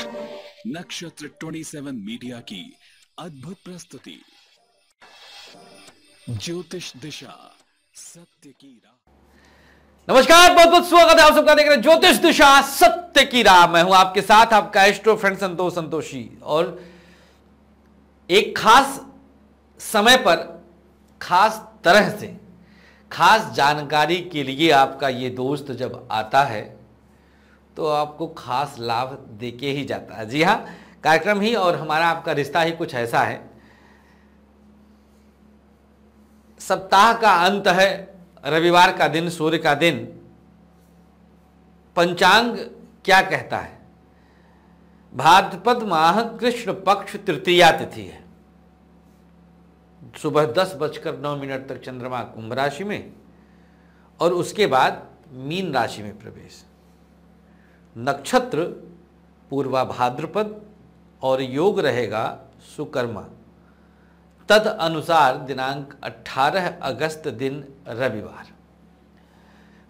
नक्षत्र 27 मीडिया की अद्भुत प्रस्तुति ज्योतिष दिशा सत्य की राह नमस्कार बहुत बहुत स्वागत है आप सबका देख रहे हैं ज्योतिष दिशा सत्य की राह मैं हूं आपके साथ आपका एस्ट्रो फ्रेंड संतोष संतोषी और एक खास समय पर खास तरह से खास जानकारी के लिए आपका ये दोस्त जब आता है तो आपको खास लाभ दे के ही जाता है जी हाँ कार्यक्रम ही और हमारा आपका रिश्ता ही कुछ ऐसा है सप्ताह का अंत है रविवार का दिन सूर्य का दिन पंचांग क्या कहता है भाद्रपद माह कृष्ण पक्ष तृतीया तिथि है सुबह दस बजकर नौ मिनट तक चंद्रमा कुंभ राशि में और उसके बाद मीन राशि में प्रवेश नक्षत्र पूर्वा भाद्रपद और योग रहेगा सुकर्मा तद अनुसार दिनांक 18 अगस्त दिन रविवार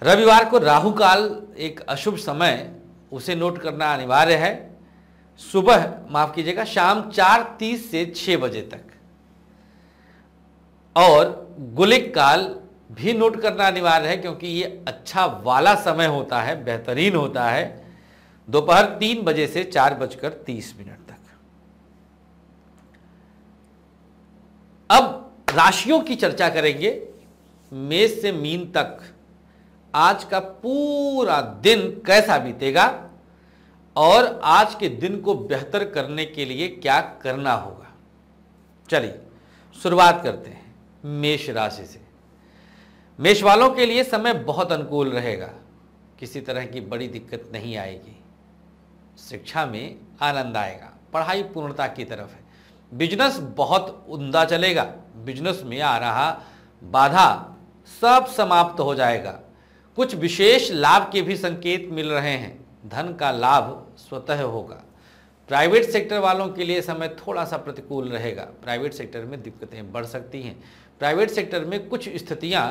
रविवार को राहु काल एक अशुभ समय उसे नोट करना अनिवार्य है सुबह माफ कीजिएगा शाम चार तीस से 6 बजे तक और गुलिक काल भी नोट करना अनिवार्य है क्योंकि ये अच्छा वाला समय होता है बेहतरीन होता है दोपहर तीन बजे से चार बजकर तीस मिनट तक अब राशियों की चर्चा करेंगे मेष से मीन तक आज का पूरा दिन कैसा बीतेगा और आज के दिन को बेहतर करने के लिए क्या करना होगा चलिए शुरुआत करते हैं मेष राशि से मेष वालों के लिए समय बहुत अनुकूल रहेगा किसी तरह की बड़ी दिक्कत नहीं आएगी शिक्षा में आनंद आएगा पढ़ाई पूर्णता की तरफ है बिजनेस बहुत उमदा चलेगा बिजनेस में आ रहा बाधा सब समाप्त हो जाएगा कुछ विशेष लाभ के भी संकेत मिल रहे हैं धन का लाभ स्वतः होगा प्राइवेट सेक्टर वालों के लिए समय थोड़ा सा प्रतिकूल रहेगा प्राइवेट सेक्टर में दिक्कतें बढ़ सकती हैं प्राइवेट सेक्टर में कुछ स्थितियां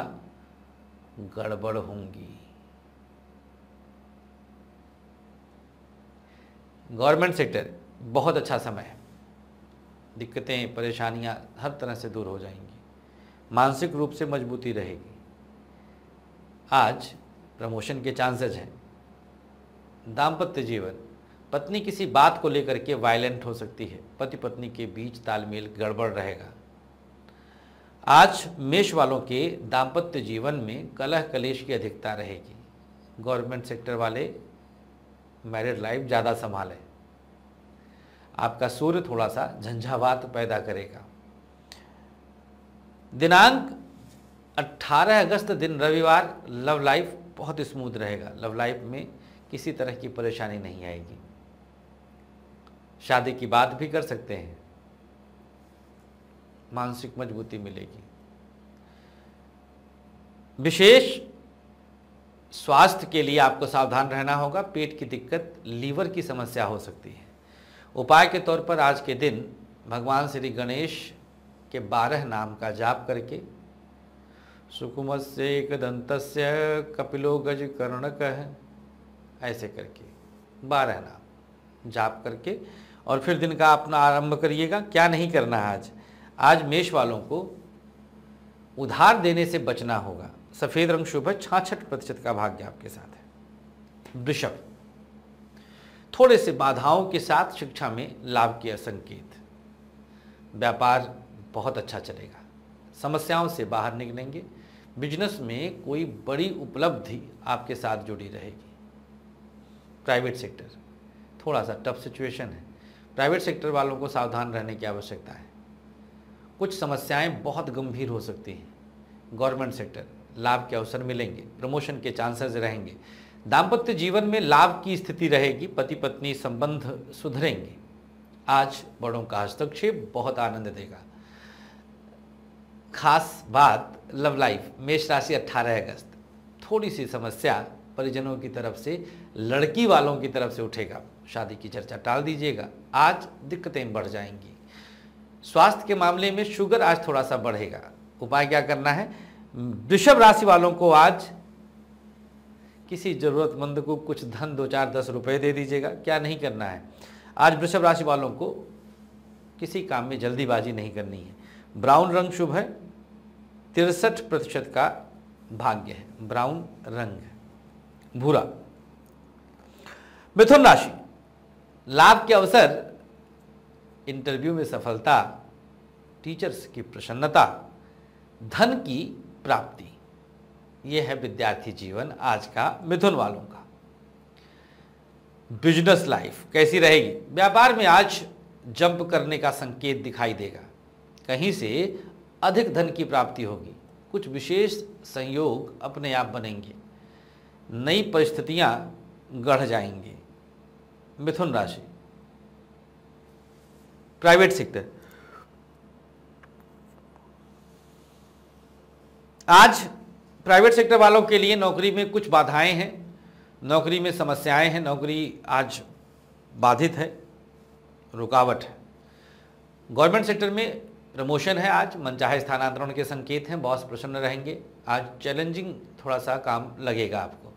गड़बड़ होंगी गवर्नमेंट सेक्टर बहुत अच्छा समय है दिक्कतें परेशानियां हर तरह से दूर हो जाएंगी मानसिक रूप से मजबूती रहेगी आज प्रमोशन के चांसेज हैं दाम्पत्य जीवन पत्नी किसी बात को लेकर के वायलेंट हो सकती है पति पत्नी के बीच तालमेल गड़बड़ रहेगा आज मेष वालों के दाम्पत्य जीवन में कलह कलेश की अधिकता रहेगी गवर्नमेंट सेक्टर वाले मैरिड लाइफ ज़्यादा संभालें आपका सूर्य थोड़ा सा झंझावात पैदा करेगा दिनांक 18 अगस्त दिन रविवार लव लाइफ बहुत स्मूथ रहेगा लव लाइफ में किसी तरह की परेशानी नहीं आएगी शादी की बात भी कर सकते हैं मानसिक मजबूती मिलेगी विशेष स्वास्थ्य के लिए आपको सावधान रहना होगा पेट की दिक्कत लीवर की समस्या हो सकती है उपाय के तौर पर आज के दिन भगवान श्री गणेश के बारह नाम का जाप करके सुकुम से एक एकदंत कपिलो गज कर्णक ऐसे करके बारह नाम जाप करके और फिर दिन का अपना आरंभ करिएगा क्या नहीं करना आज आज मेष वालों को उधार देने से बचना होगा सफ़ेद रंग शुभ है छाछठ प्रतिशत का भाग्य आपके साथ है वृषभ थोड़े से बाधाओं के साथ शिक्षा में लाभ के संकेत व्यापार बहुत अच्छा चलेगा समस्याओं से बाहर निकलेंगे बिजनेस में कोई बड़ी उपलब्धि आपके साथ जुड़ी रहेगी प्राइवेट सेक्टर थोड़ा सा टफ सिचुएशन है प्राइवेट सेक्टर वालों को सावधान रहने की आवश्यकता है कुछ समस्याएं बहुत गंभीर हो सकती हैं गवर्नमेंट सेक्टर लाभ के अवसर मिलेंगे प्रमोशन के चांसेस रहेंगे दाम्पत्य जीवन में लाभ की स्थिति रहेगी पति पत्नी संबंध सुधरेंगे आज बड़ों का हस्तक्षेप बहुत आनंद देगा खास बात लव लाइफ मेष राशि 18 अगस्त थोड़ी सी समस्या परिजनों की तरफ से लड़की वालों की तरफ से उठेगा शादी की चर्चा टाल दीजिएगा आज दिक्कतें बढ़ जाएंगी स्वास्थ्य के मामले में शुगर आज थोड़ा सा बढ़ेगा उपाय क्या करना है वृषभ राशि वालों को आज किसी ज़रूरतमंद को कुछ धन दो चार दस रुपए दे दीजिएगा क्या नहीं करना है आज वृषभ राशि वालों को किसी काम में जल्दीबाजी नहीं करनी है ब्राउन रंग शुभ है तिरसठ प्रतिशत का भाग्य है ब्राउन रंग है भूरा मिथुन राशि लाभ के अवसर इंटरव्यू में सफलता टीचर्स की प्रसन्नता धन की प्राप्ति ये है विद्यार्थी जीवन आज का मिथुन वालों का बिजनेस लाइफ कैसी रहेगी व्यापार में आज जंप करने का संकेत दिखाई देगा कहीं से अधिक धन की प्राप्ति होगी कुछ विशेष संयोग अपने आप बनेंगे नई परिस्थितियां गढ़ जाएंगी मिथुन राशि प्राइवेट सेक्टर आज प्राइवेट सेक्टर वालों के लिए नौकरी में कुछ बाधाएं हैं नौकरी में समस्याएं हैं नौकरी आज बाधित है रुकावट है गवर्नमेंट सेक्टर में प्रमोशन है आज मनचाहे स्थानांतरण के संकेत हैं बॉस प्रसन्न रहेंगे आज चैलेंजिंग थोड़ा सा काम लगेगा आपको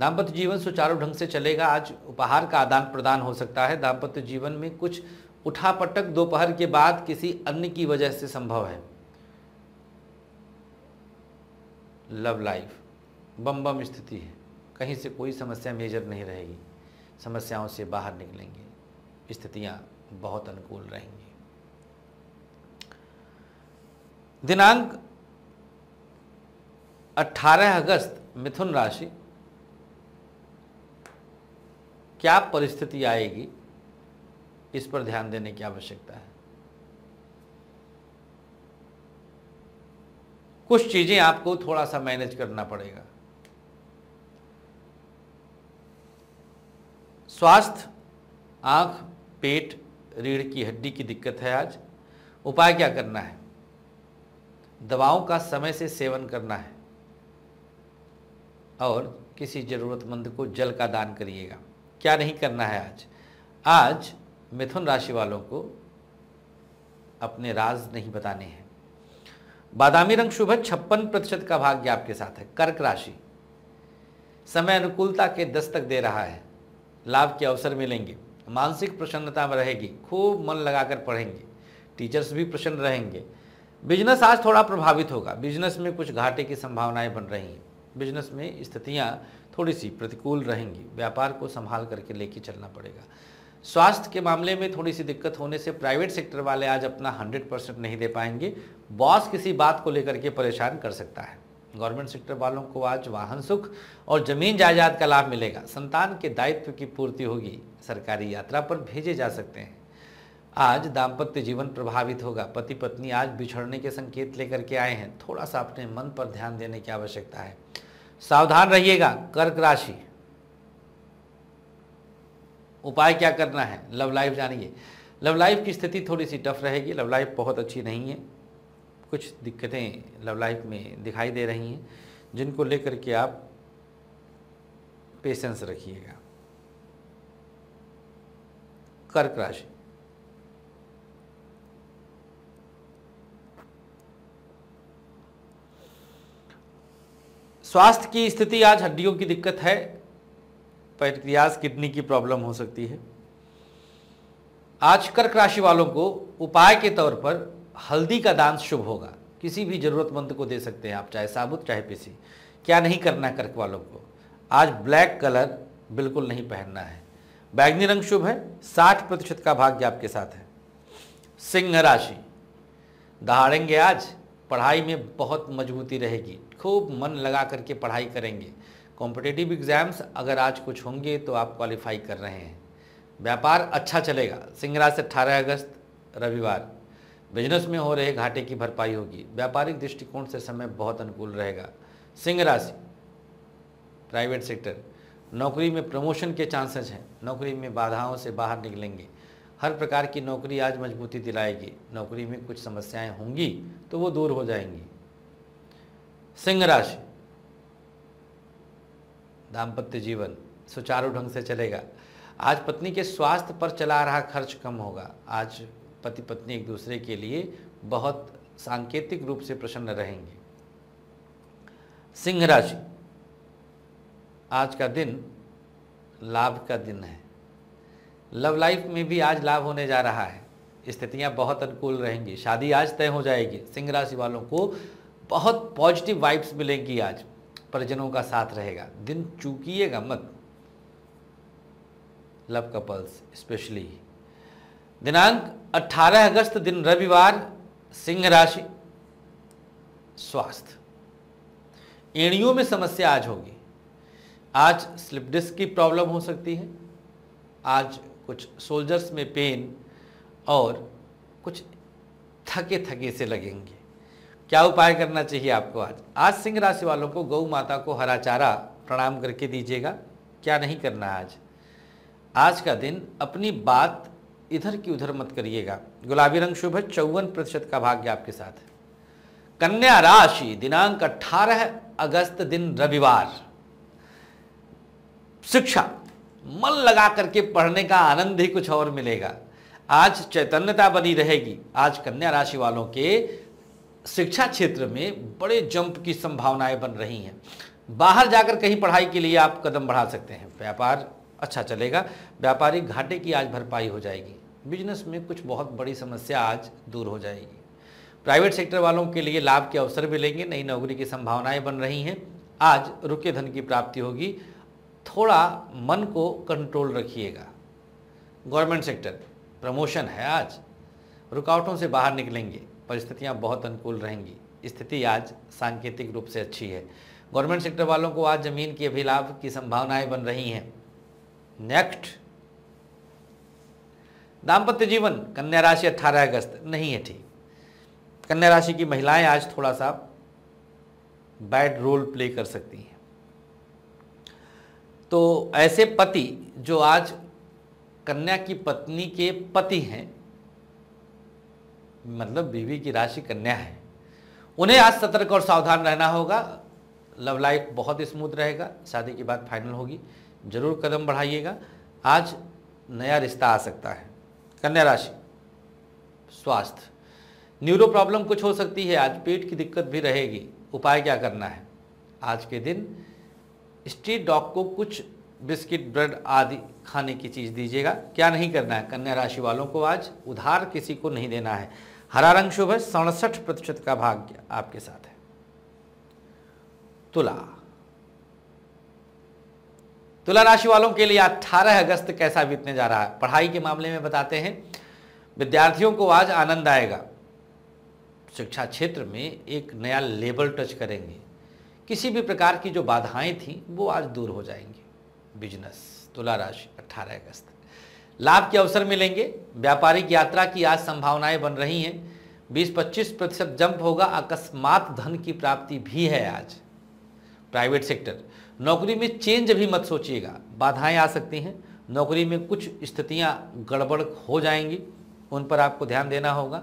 दाम्पत्य जीवन सुचारू ढंग से चलेगा आज उपहार का आदान प्रदान हो सकता है दाम्पत्य जीवन में कुछ उठापटक दोपहर के बाद किसी अन्य की वजह से संभव है लव लाइफ बम बम स्थिति है कहीं से कोई समस्या मेजर नहीं रहेगी समस्याओं से बाहर निकलेंगे स्थितियाँ बहुत अनुकूल रहेंगी दिनांक 18 अगस्त मिथुन राशि क्या परिस्थिति आएगी इस पर ध्यान देने की आवश्यकता है कुछ चीज़ें आपको थोड़ा सा मैनेज करना पड़ेगा स्वास्थ्य आंख पेट रीढ़ की हड्डी की दिक्कत है आज उपाय क्या करना है दवाओं का समय से सेवन करना है और किसी ज़रूरतमंद को जल का दान करिएगा क्या नहीं करना है आज आज मिथुन राशि वालों को अपने राज नहीं बताने हैं बादामी रंग शुभ है छप्पन प्रतिशत का भाग्य आपके साथ है कर्क राशि समय अनुकूलता के दस्तक दे रहा है लाभ के अवसर मिलेंगे मानसिक प्रसन्नता में रहेगी खूब मन लगाकर पढ़ेंगे टीचर्स भी प्रसन्न रहेंगे बिजनेस आज थोड़ा प्रभावित होगा बिजनेस में कुछ घाटे की संभावनाएं बन रही हैं बिजनेस में स्थितियाँ थोड़ी सी प्रतिकूल रहेंगी व्यापार को संभाल करके लेके चलना पड़ेगा स्वास्थ्य के मामले में थोड़ी सी दिक्कत होने से प्राइवेट सेक्टर वाले आज अपना 100 परसेंट नहीं दे पाएंगे बॉस किसी बात को लेकर के परेशान कर सकता है गवर्नमेंट सेक्टर वालों को आज वाहन सुख और जमीन जायदाद का लाभ मिलेगा संतान के दायित्व की पूर्ति होगी सरकारी यात्रा पर भेजे जा सकते हैं आज दाम्पत्य जीवन प्रभावित होगा पति पत्नी आज बिछड़ने के संकेत लेकर के आए हैं थोड़ा सा अपने मन पर ध्यान देने की आवश्यकता है सावधान रहिएगा कर्क राशि उपाय क्या करना है लव लाइफ जानिए लव लाइफ की स्थिति थोड़ी सी टफ रहेगी लव लाइफ बहुत अच्छी नहीं है कुछ दिक्कतें लव लाइफ में दिखाई दे रही हैं जिनको लेकर के आप पेशेंस रखिएगा कर्क राशि स्वास्थ्य की स्थिति आज हड्डियों की दिक्कत है पैक्रियाज किडनी की प्रॉब्लम हो सकती है आज कर्क राशि वालों को उपाय के तौर पर हल्दी का दान शुभ होगा किसी भी ज़रूरतमंद को दे सकते हैं आप चाहे साबुत चाहे पीसी क्या नहीं करना कर्क वालों को आज ब्लैक कलर बिल्कुल नहीं पहनना है बैगनी रंग शुभ है साठ प्रतिशत का भाग्य आपके साथ है सिंह राशि दहाड़ेंगे आज पढ़ाई में बहुत मजबूती रहेगी खूब मन लगा करके पढ़ाई करेंगे कॉम्पिटेटिव एग्ज़ाम्स अगर आज कुछ होंगे तो आप क्वालिफाई कर रहे हैं व्यापार अच्छा चलेगा सिंह राशि अट्ठारह अगस्त रविवार बिजनेस में हो रहे घाटे की भरपाई होगी व्यापारिक दृष्टिकोण से समय बहुत अनुकूल रहेगा सिंह राशि प्राइवेट सेक्टर नौकरी में प्रमोशन के चांसेस हैं नौकरी में बाधाओं से बाहर निकलेंगे हर प्रकार की नौकरी आज मजबूती दिलाएगी नौकरी में कुछ समस्याएं होंगी तो वो दूर हो जाएंगी सिंह राशि दाम्पत्य जीवन सुचारू ढंग से चलेगा आज पत्नी के स्वास्थ्य पर चला रहा खर्च कम होगा आज पति पत्नी एक दूसरे के लिए बहुत सांकेतिक रूप से प्रसन्न रहेंगे सिंह राशि आज का दिन लाभ का दिन है लव लाइफ में भी आज लाभ होने जा रहा है स्थितियां बहुत अनुकूल रहेंगी शादी आज तय हो जाएगी सिंह राशि वालों को बहुत पॉजिटिव वाइब्स मिलेंगी आज परिजनों का साथ रहेगा दिन चूकिएगा मत लव कपल्स स्पेशली दिनांक 18 अगस्त दिन रविवार सिंह राशि स्वास्थ्य एड़ियों में समस्या आज होगी आज स्लिप डिस्क की प्रॉब्लम हो सकती है आज कुछ सोल्जर्स में पेन और कुछ थके थके से लगेंगे क्या उपाय करना चाहिए आपको आज आज सिंह राशि वालों को गौ माता को हरा चारा प्रणाम करके दीजिएगा क्या नहीं करना आज आज का दिन अपनी बात इधर की उधर मत करिएगा गुलाबी रंग शुभ है चौवन प्रतिशत का भाग्य आपके साथ है कन्या राशि दिनांक 18 अगस्त दिन रविवार शिक्षा मन लगा करके पढ़ने का आनंद ही कुछ और मिलेगा आज चैतन्यता बनी रहेगी आज कन्या राशि वालों के शिक्षा क्षेत्र में बड़े जंप की संभावनाएं बन रही हैं बाहर जाकर कहीं पढ़ाई के लिए आप कदम बढ़ा सकते हैं व्यापार अच्छा चलेगा व्यापारिक घाटे की आज भरपाई हो जाएगी बिजनेस में कुछ बहुत बड़ी समस्या आज दूर हो जाएगी प्राइवेट सेक्टर वालों के लिए लाभ के अवसर मिलेंगे नई नौकरी की संभावनाएं बन रही हैं आज रुके धन की प्राप्ति होगी थोड़ा मन को कंट्रोल रखिएगा गवर्नमेंट सेक्टर प्रमोशन है आज रुकावटों से बाहर निकलेंगे परिस्थितियां बहुत अनुकूल रहेंगी स्थिति आज सांकेतिक रूप से अच्छी है गवर्नमेंट सेक्टर वालों को आज जमीन की अभिलाभ की संभावनाएं बन रही हैं नेक्स्ट दाम्पत्य जीवन कन्या राशि 18 अगस्त नहीं है ठीक कन्या राशि की महिलाएं आज थोड़ा सा बैड रोल प्ले कर सकती हैं तो ऐसे पति जो आज कन्या की पत्नी के पति हैं मतलब बीवी की राशि कन्या है उन्हें आज सतर्क और सावधान रहना होगा लव लाइफ बहुत स्मूथ रहेगा शादी की बात फाइनल होगी जरूर कदम बढ़ाइएगा आज नया रिश्ता आ सकता है कन्या राशि स्वास्थ्य न्यूरो प्रॉब्लम कुछ हो सकती है आज पेट की दिक्कत भी रहेगी उपाय क्या करना है आज के दिन स्ट्रीट डॉग को कुछ बिस्किट ब्रेड आदि खाने की चीज़ दीजिएगा क्या नहीं करना है कन्या राशि वालों को आज उधार किसी को नहीं देना है हरा रंग शुभ है सड़सठ प्रतिशत का भाग्य आपके साथ है तुला तुला राशि वालों के लिए 18 अगस्त कैसा बीतने जा रहा है पढ़ाई के मामले में बताते हैं विद्यार्थियों को आज आनंद आएगा शिक्षा क्षेत्र में एक नया लेवल टच करेंगे किसी भी प्रकार की जो बाधाएं थी वो आज दूर हो जाएंगी बिजनेस तुला राशि 18 अगस्त लाभ के अवसर मिलेंगे व्यापारिक यात्रा की आज संभावनाएं बन रही हैं 20-25 प्रतिशत जंप होगा अकस्मात धन की प्राप्ति भी है आज प्राइवेट सेक्टर नौकरी में चेंज भी मत सोचिएगा बाधाएं आ सकती हैं नौकरी में कुछ स्थितियां गड़बड़ हो जाएंगी उन पर आपको ध्यान देना होगा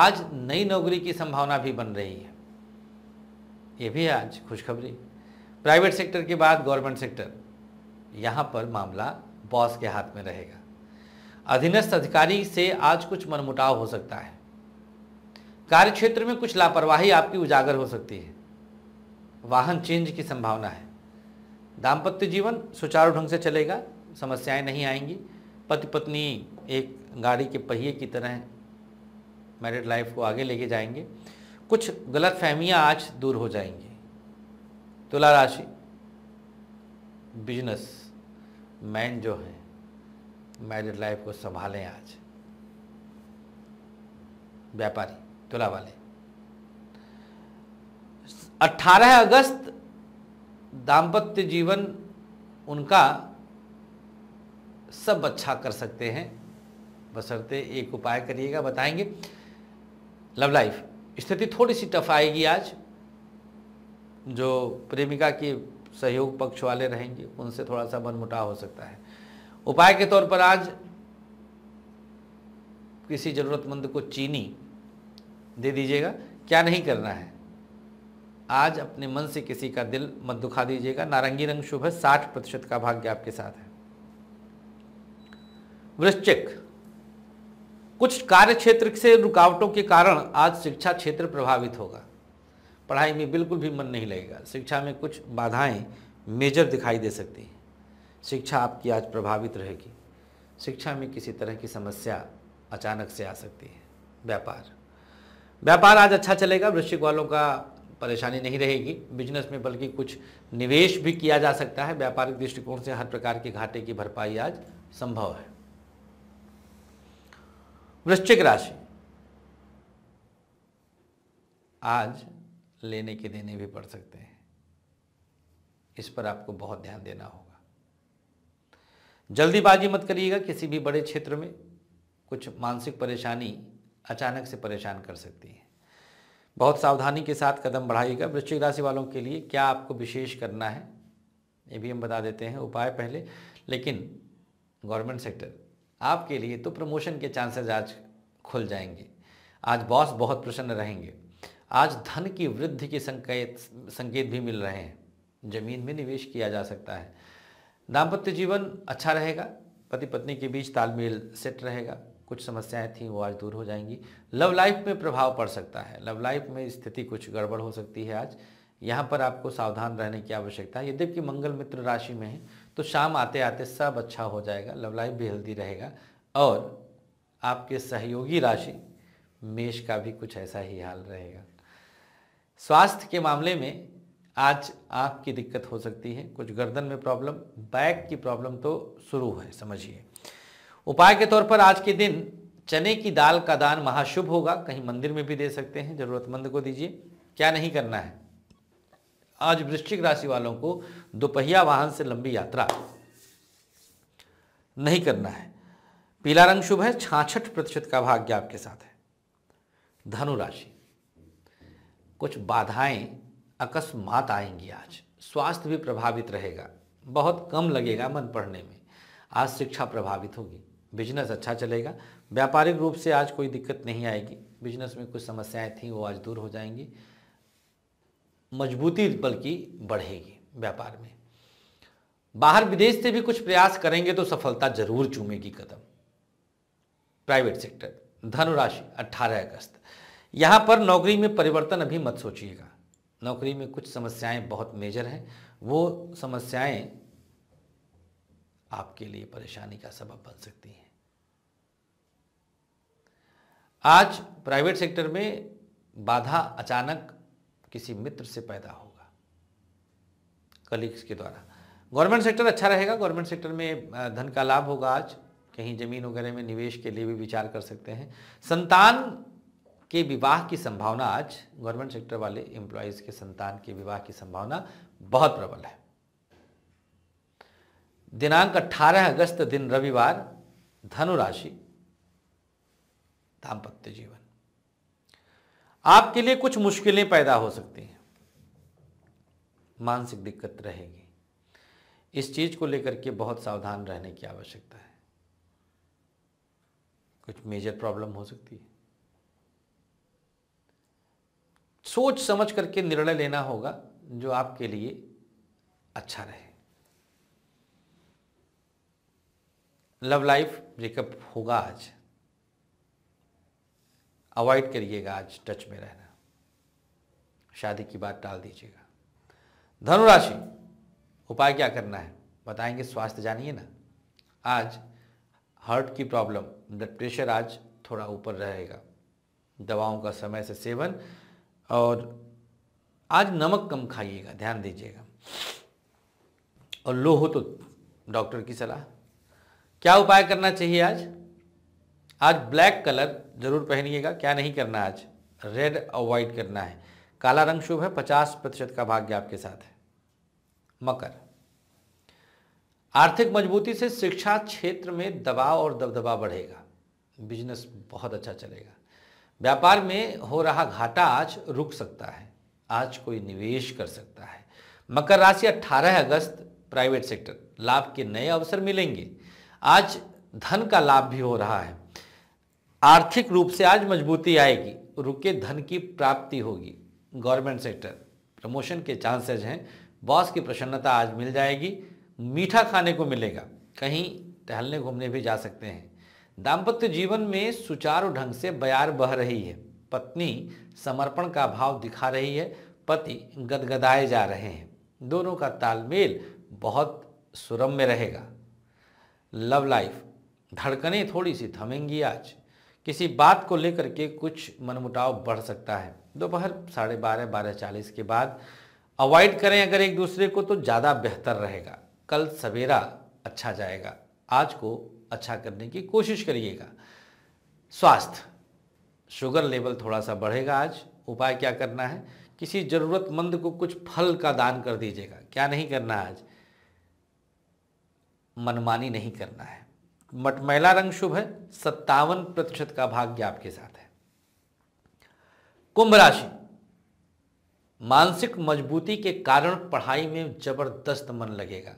आज नई नौकरी की संभावना भी बन रही है ये भी आज खुशखबरी प्राइवेट सेक्टर के बाद गवर्नमेंट सेक्टर यहाँ पर मामला बॉस के हाथ में रहेगा अधीनस्थ अधिकारी से आज कुछ मनमुटाव हो सकता है कार्य क्षेत्र में कुछ लापरवाही आपकी उजागर हो सकती है वाहन चेंज की संभावना है दाम्पत्य जीवन सुचारू ढंग से चलेगा समस्याएं नहीं आएंगी पति पत्नी एक गाड़ी के पहिए की तरह मैरिड लाइफ को आगे लेके जाएंगे कुछ गलत फहमियाँ आज दूर हो जाएंगी तुला राशि बिजनेस मैन जो है मैरिड लाइफ को संभालें आज व्यापारी तुला वाले 18 अगस्त दाम्पत्य जीवन उनका सब अच्छा कर सकते हैं बसरते एक उपाय करिएगा बताएंगे लव लाइफ स्थिति थोड़ी सी टफ आएगी आज जो प्रेमिका के सहयोग पक्ष वाले रहेंगे उनसे थोड़ा सा मनमुटाव हो सकता है उपाय के तौर पर आज किसी ज़रूरतमंद को चीनी दे दीजिएगा क्या नहीं करना है आज अपने मन से किसी का दिल मत दुखा दीजिएगा नारंगी रंग शुभ है साठ प्रतिशत का भाग्य आपके साथ है वृश्चिक कुछ कार्य क्षेत्र से रुकावटों के कारण आज शिक्षा क्षेत्र प्रभावित होगा पढ़ाई में बिल्कुल भी मन नहीं लगेगा शिक्षा में कुछ बाधाएं मेजर दिखाई दे सकती हैं शिक्षा आपकी आज प्रभावित रहेगी शिक्षा में किसी तरह की समस्या अचानक से आ सकती है व्यापार व्यापार आज अच्छा चलेगा वृश्चिक वालों का परेशानी नहीं रहेगी बिजनेस में बल्कि कुछ निवेश भी किया जा सकता है व्यापारिक दृष्टिकोण से हर प्रकार के घाटे की भरपाई आज संभव है वृश्चिक राशि आज लेने के देने भी पड़ सकते हैं इस पर आपको बहुत ध्यान देना हो जल्दीबाजी मत करिएगा किसी भी बड़े क्षेत्र में कुछ मानसिक परेशानी अचानक से परेशान कर सकती है बहुत सावधानी के साथ कदम बढ़ाइएगा वृश्चिक राशि वालों के लिए क्या आपको विशेष करना है ये भी हम बता देते हैं उपाय पहले लेकिन गवर्नमेंट सेक्टर आपके लिए तो प्रमोशन के चांसेस आज खुल जाएंगे आज बॉस बहुत प्रसन्न रहेंगे आज धन की वृद्धि के संकेत संकेत भी मिल रहे हैं जमीन में निवेश किया जा सकता है दाम्पत्य जीवन अच्छा रहेगा पति पत्नी के बीच तालमेल सेट रहेगा कुछ समस्याएं थी वो आज दूर हो जाएंगी लव लाइफ में प्रभाव पड़ सकता है लव लाइफ में स्थिति कुछ गड़बड़ हो सकती है आज यहाँ पर आपको सावधान रहने की आवश्यकता है यद्यपि मंगल मित्र राशि में है तो शाम आते आते सब अच्छा हो जाएगा लव लाइफ भी हेल्दी रहेगा और आपके सहयोगी राशि मेष का भी कुछ ऐसा ही हाल रहेगा स्वास्थ्य के मामले में आज आँख की दिक्कत हो सकती है कुछ गर्दन में प्रॉब्लम बैक की प्रॉब्लम तो शुरू है समझिए उपाय के तौर पर आज के दिन चने की दाल का दान महाशुभ होगा कहीं मंदिर में भी दे सकते हैं जरूरतमंद को दीजिए क्या नहीं करना है आज वृश्चिक राशि वालों को दोपहिया वाहन से लंबी यात्रा नहीं करना है पीला रंग शुभ है छाछठ प्रतिशत का भाग्य आपके साथ है धनु राशि कुछ बाधाएं अकस्मात आएंगी आज स्वास्थ्य भी प्रभावित रहेगा बहुत कम लगेगा मन पढ़ने में आज शिक्षा प्रभावित होगी बिजनेस अच्छा चलेगा व्यापारिक रूप से आज कोई दिक्कत नहीं आएगी बिजनेस में कुछ समस्याएं थी वो आज दूर हो जाएंगी मजबूती बल्कि बढ़ेगी व्यापार में बाहर विदेश से भी कुछ प्रयास करेंगे तो सफलता जरूर चूमेगी कदम प्राइवेट सेक्टर धनुराशि 18 अगस्त यहाँ पर नौकरी में परिवर्तन अभी मत सोचिएगा नौकरी में कुछ समस्याएं बहुत मेजर हैं वो समस्याएं आपके लिए परेशानी का सबब बन सकती हैं आज प्राइवेट सेक्टर में बाधा अचानक किसी मित्र से पैदा होगा कलीग्स के द्वारा गवर्नमेंट सेक्टर अच्छा रहेगा गवर्नमेंट सेक्टर में धन का लाभ होगा आज कहीं जमीन वगैरह में निवेश के लिए भी विचार कर सकते हैं संतान के विवाह की संभावना आज गवर्नमेंट सेक्टर वाले एम्प्लॉयज़ के संतान के विवाह की संभावना बहुत प्रबल है दिनांक 18 अगस्त दिन रविवार धनु राशि दाम्पत्य जीवन आपके लिए कुछ मुश्किलें पैदा हो सकती हैं मानसिक दिक्कत रहेगी इस चीज को लेकर के बहुत सावधान रहने की आवश्यकता है कुछ मेजर प्रॉब्लम हो सकती है सोच समझ करके निर्णय लेना होगा जो आपके लिए अच्छा रहे लव लाइफ ब्रेकअप होगा आज अवॉइड करिएगा आज टच में रहना शादी की बात टाल दीजिएगा धनुराशि उपाय क्या करना है बताएंगे स्वास्थ्य जानिए ना आज हार्ट की प्रॉब्लम ब्लड प्रेशर आज थोड़ा ऊपर रहेगा दवाओं का समय से सेवन और आज नमक कम खाइएगा ध्यान दीजिएगा और लो हो तो डॉक्टर की सलाह क्या उपाय करना चाहिए आज आज ब्लैक कलर जरूर पहनिएगा क्या नहीं करना आज रेड अवॉइड करना है काला रंग शुभ है पचास प्रतिशत का भाग्य आपके साथ है मकर आर्थिक मजबूती से शिक्षा क्षेत्र में दबाव और दबदबा बढ़ेगा बिजनेस बहुत अच्छा चलेगा व्यापार में हो रहा घाटा आज रुक सकता है आज कोई निवेश कर सकता है मकर राशि 18 अगस्त प्राइवेट सेक्टर लाभ के नए अवसर मिलेंगे आज धन का लाभ भी हो रहा है आर्थिक रूप से आज मजबूती आएगी रुके धन की प्राप्ति होगी गवर्नमेंट सेक्टर प्रमोशन के चांसेज हैं बॉस की प्रसन्नता आज मिल जाएगी मीठा खाने को मिलेगा कहीं टहलने घूमने भी जा सकते हैं दाम्पत्य जीवन में सुचारू ढंग से बयार बह रही है पत्नी समर्पण का भाव दिखा रही है पति गदगदाए जा रहे हैं दोनों का तालमेल बहुत सुरम में रहेगा लव लाइफ धड़कने थोड़ी सी थमेंगी आज किसी बात को लेकर के कुछ मनमुटाव बढ़ सकता है दोपहर साढ़े बारह बारह चालीस के बाद अवॉइड करें अगर एक दूसरे को तो ज़्यादा बेहतर रहेगा कल सवेरा अच्छा जाएगा आज को अच्छा करने की कोशिश करिएगा स्वास्थ्य शुगर लेवल थोड़ा सा बढ़ेगा आज उपाय क्या करना है किसी ज़रूरतमंद को कुछ फल का दान कर दीजिएगा क्या नहीं करना आज मनमानी नहीं करना है मटमैला रंग शुभ है सत्तावन प्रतिशत का भाग्य आपके साथ है कुंभ राशि मानसिक मजबूती के कारण पढ़ाई में जबरदस्त मन लगेगा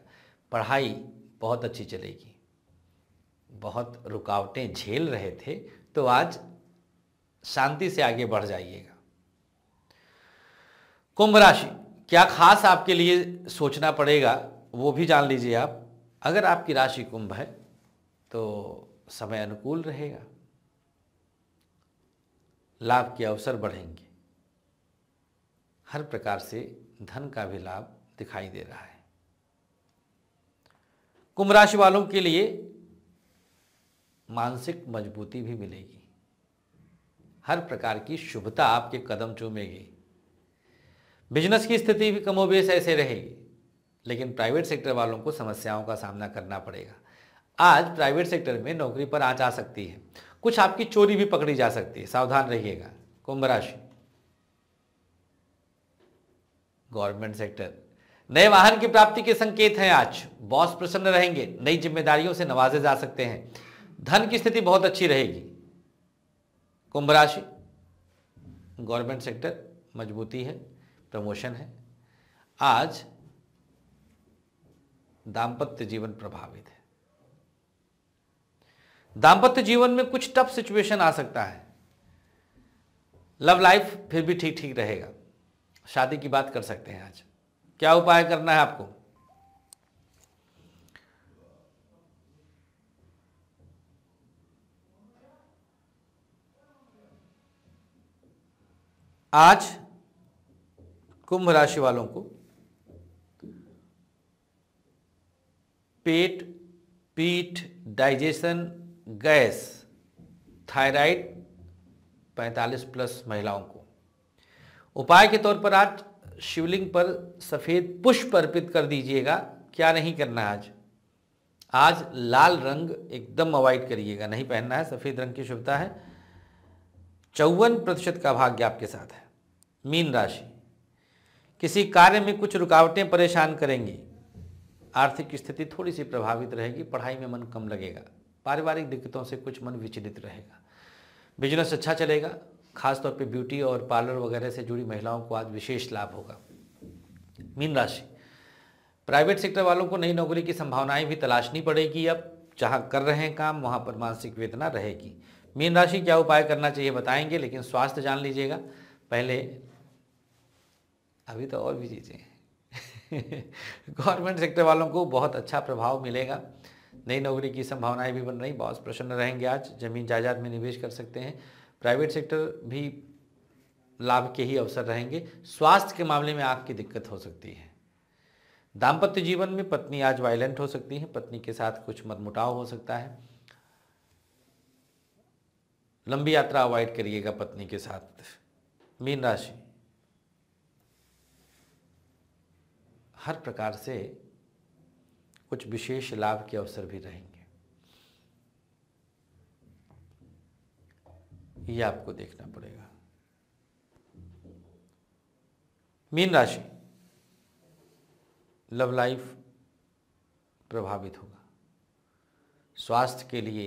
पढ़ाई बहुत अच्छी चलेगी बहुत रुकावटें झेल रहे थे तो आज शांति से आगे बढ़ जाइएगा कुंभ राशि क्या खास आपके लिए सोचना पड़ेगा वो भी जान लीजिए आप अगर आपकी राशि कुंभ है तो समय अनुकूल रहेगा लाभ के अवसर बढ़ेंगे हर प्रकार से धन का भी लाभ दिखाई दे रहा है कुंभ राशि वालों के लिए मानसिक मजबूती भी मिलेगी हर प्रकार की शुभता आपके कदम चूमेगी बिजनेस की स्थिति भी कमोबेश ऐसे रहेगी लेकिन प्राइवेट सेक्टर वालों को समस्याओं का सामना करना पड़ेगा आज प्राइवेट सेक्टर में नौकरी पर आँच आ सकती है कुछ आपकी चोरी भी पकड़ी जा सकती है सावधान रहिएगा कुंभ राशि गवर्नमेंट सेक्टर नए वाहन की प्राप्ति के संकेत हैं आज बॉस प्रसन्न रहेंगे नई जिम्मेदारियों से नवाजे जा सकते हैं धन की स्थिति बहुत अच्छी रहेगी कुंभ राशि गवर्नमेंट सेक्टर मजबूती है प्रमोशन है आज दाम्पत्य जीवन प्रभावित है दाम्पत्य जीवन में कुछ टफ सिचुएशन आ सकता है लव लाइफ फिर भी ठीक ठीक रहेगा शादी की बात कर सकते हैं आज क्या उपाय करना है आपको आज कुंभ राशि वालों को पेट पीठ डाइजेशन गैस थायराइड 45 प्लस महिलाओं को उपाय के तौर पर आज शिवलिंग पर सफ़ेद पुष्प अर्पित कर दीजिएगा क्या नहीं करना आज आज लाल रंग एकदम अवॉइड करिएगा नहीं पहनना है सफ़ेद रंग की शुभता है चौवन प्रतिशत का भाग्य आपके साथ है मीन राशि किसी कार्य में कुछ रुकावटें परेशान करेंगी आर्थिक स्थिति थोड़ी सी प्रभावित रहेगी पढ़ाई में मन कम लगेगा पारिवारिक दिक्कतों से कुछ मन विचलित रहेगा बिजनेस अच्छा चलेगा खासतौर पर ब्यूटी और पार्लर वगैरह से जुड़ी महिलाओं को आज विशेष लाभ होगा मीन राशि प्राइवेट सेक्टर वालों को नई नौकरी की संभावनाएं भी तलाशनी पड़ेगी अब जहां कर रहे हैं काम वहां पर मानसिक वेदना रहेगी मीन राशि क्या उपाय करना चाहिए बताएंगे लेकिन स्वास्थ्य जान लीजिएगा पहले अभी तो और भी चीज़ें गवर्नमेंट सेक्टर वालों को बहुत अच्छा प्रभाव मिलेगा नई नौकरी की संभावनाएं भी बन रही बहुत प्रसन्न रहेंगे आज जमीन जायदाद में निवेश कर सकते हैं प्राइवेट सेक्टर भी लाभ के ही अवसर रहेंगे स्वास्थ्य के मामले में आपकी दिक्कत हो सकती है दाम्पत्य जीवन में पत्नी आज वायलेंट हो सकती है पत्नी के साथ कुछ मतमुटाव हो सकता है लंबी यात्रा अवॉइड करिएगा पत्नी के साथ मीन राशि हर प्रकार से कुछ विशेष लाभ के अवसर भी रहेंगे यह आपको देखना पड़ेगा मीन राशि लव लाइफ प्रभावित होगा स्वास्थ्य के लिए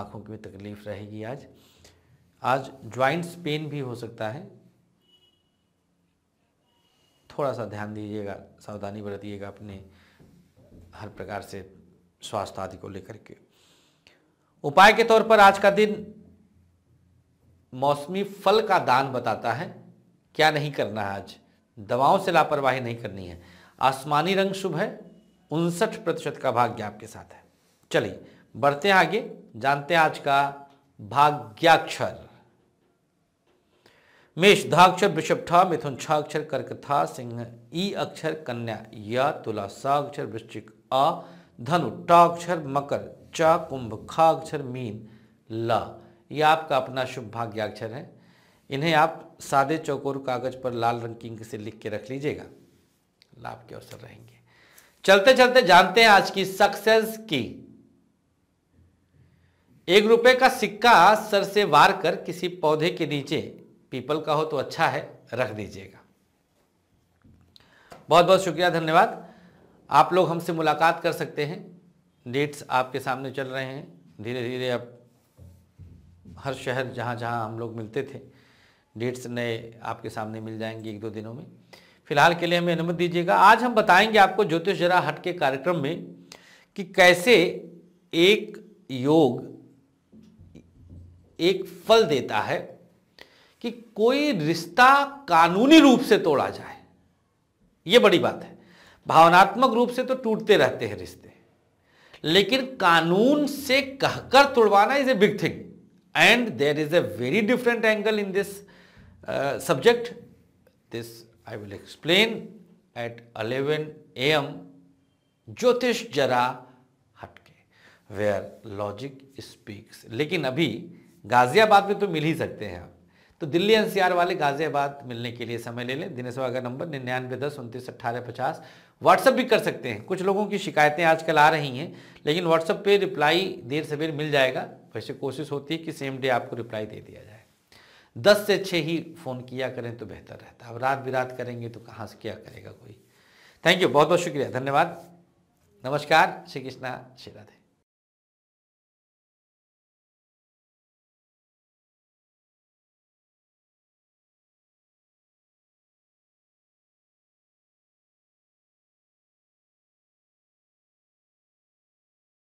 आंखों की भी तकलीफ रहेगी आज आज ज्वाइंट्स पेन भी हो सकता है थोड़ा सा ध्यान दीजिएगा सावधानी बरतिएगा अपने हर प्रकार से स्वास्थ्य आदि को लेकर के उपाय के तौर पर आज का दिन मौसमी फल का दान बताता है क्या नहीं करना है आज दवाओं से लापरवाही नहीं करनी है आसमानी रंग शुभ है उनसठ प्रतिशत का भाग्य आपके साथ है चलिए बढ़ते हैं आगे जानते हैं आज का भाग्याक्षर मेष धाक्षर वृषभ था मिथुन छाक्षर कर्क था सिंह ई अक्षर कन्या या तुला साक्षर वृश्चिक आ धनु टाक्षर मकर चा कुंभ खाक्षर मीन ला ये आपका अपना शुभ भाग्याक्षर है इन्हें आप सादे चौकोर कागज पर लाल रंग की इंक से लिख के रख लीजिएगा लाभ के अवसर रहेंगे चलते चलते जानते हैं आज की सक्सेस की एक रुपए का सिक्का सर से वार कर किसी पौधे के नीचे पीपल का हो तो अच्छा है रख दीजिएगा बहुत बहुत शुक्रिया धन्यवाद आप लोग हमसे मुलाकात कर सकते हैं डेट्स आपके सामने चल रहे हैं धीरे धीरे अब हर शहर जहाँ जहाँ हम लोग मिलते थे डेट्स नए आपके सामने मिल जाएंगे एक दो दिनों में फिलहाल के लिए हमें अनुमति दीजिएगा आज हम बताएंगे आपको ज्योतिष जरा हट के कार्यक्रम में कि कैसे एक योग एक फल देता है कि कोई रिश्ता कानूनी रूप से तोड़ा जाए ये बड़ी बात है भावनात्मक रूप से तो टूटते रहते हैं रिश्ते लेकिन कानून से कहकर तोड़वाना is a big thing and there is a very different angle in this subject this I will explain at eleven A M ज्योतिष जरा हटके वेयर लॉजिक स्पीक्स लेकिन अभी गाजियाबाद में तो मिल ही सकते हैं आप तो दिल्ली एनसीआर वाले गाजियाबाद मिलने के लिए समय ले लें दिनेश का नंबर निन्यानवे दस उनतीस अट्ठारह पचास व्हाट्सअप भी कर सकते हैं कुछ लोगों की शिकायतें आजकल आ रही हैं लेकिन व्हाट्सअप पे रिप्लाई देर सवेर मिल जाएगा वैसे कोशिश होती है कि सेम डे आपको रिप्लाई दे दिया जाए दस से छः ही फ़ोन किया करें तो बेहतर रहता है अब रात बिरात करेंगे तो कहाँ से क्या करेगा कोई थैंक यू बहुत बहुत शुक्रिया धन्यवाद नमस्कार श्री कृष्णा श्री राधे